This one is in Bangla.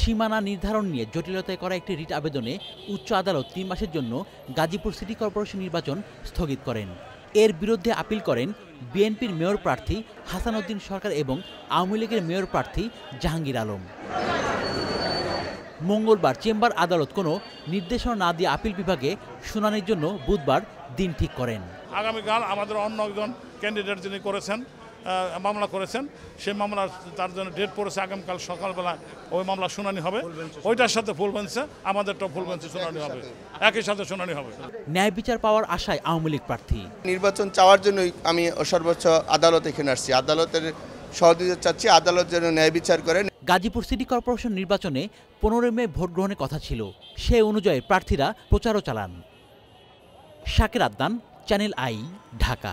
সীমানা নির্ধারণ নিয়ে জটিলতায় করা একটি রিট আবেদনে উচ্চ আদালত তিন মাসের জন্য গাজীপুর সিটি কর্পোরেশন নির্বাচন স্থগিত করেন এর বিরুদ্ধে আপিল করেন বিএনপির মেয়র প্রার্থী হাসানউদ্দিন সরকার এবং আওয়ামী লীগের মেয়র প্রার্থী জাহাঙ্গীর আলম মঙ্গলবার চেম্বার আদালত কোনো নির্দেশনা না দিয়ে আপিল বিভাগে শুনানির জন্য বুধবার দিন ঠিক করেন আগামীকাল আমাদের অন্য একজন ক্যান্ডিডেট যিনি করেছেন মামলা করেছেন সেই মামলা তার জন্য ডেট পড়েছে আগামীকাল সকালবেলা ওই মামলা শুনানি হবে ওইটার সাথে ফুল বেঞ্চে আমাদেরটাও ফুল বেঞ্চে শুনানি হবে একই সাথে শুনানি হবে ন্যায় বিচার পাওয়ার আশায় আওয়ামী লীগ প্রার্থী নির্বাচন চাওয়ার জন্যই আমি সর্বোচ্চ আদালত এখানে আসছি আদালতের সহযোগিতা চাচ্ছি আদালত যেন ন্যায় বিচার করেন গাজীপুর সিটি কর্পোরেশন নির্বাচনে পনেরোই মে ভোট গ্রহণের কথা ছিল সে অনুযায়ী প্রার্থীরা প্রচারও চালান শাকের আদান চ্যানেল আই ঢাকা